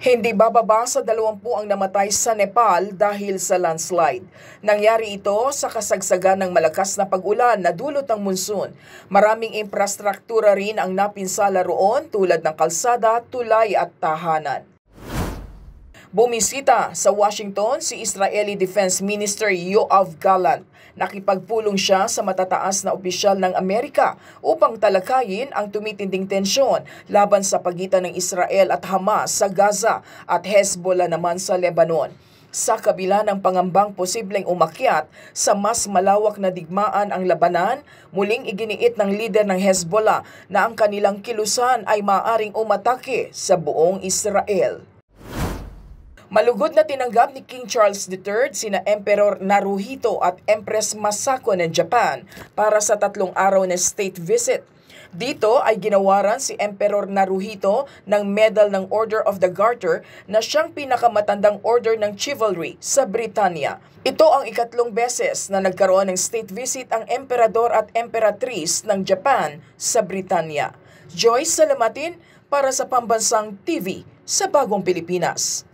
Hindi bababa sa 20 ang namatay sa Nepal dahil sa landslide. Nangyari ito sa kasagsagan ng malakas na pag-ulan na dulot ng monsoon. Maraming infrastruktura rin ang napinsala roon tulad ng kalsada, tulay at tahanan. Bumisita sa Washington si Israeli Defense Minister Yoav Gallant. Nakipagpulong siya sa matataas na opisyal ng Amerika upang talakayin ang tumitinding tensyon laban sa pagitan ng Israel at Hamas sa Gaza at Hezbollah naman sa Lebanon sa kabila ng pangambang posibleng umakyat sa mas malawak na digmaan ang labanan, muling iginiit ng lider ng Hezbollah na ang kanilang kilusan ay maaring umatake sa buong Israel. Malugod na tinanggap ni King Charles III sina Emperor Naruhito at Empress Masako ng Japan para sa tatlong araw na state visit. Dito ay ginawaran si Emperor Naruhito ng Medal ng Order of the Garter na siyang pinakamatandang order ng chivalry sa Britanya. Ito ang ikatlong beses na nagkaroon ng state visit ang emperador at emperatris ng Japan sa Britanya. Joyce Salamatin para sa Pambansang TV sa Bagong Pilipinas.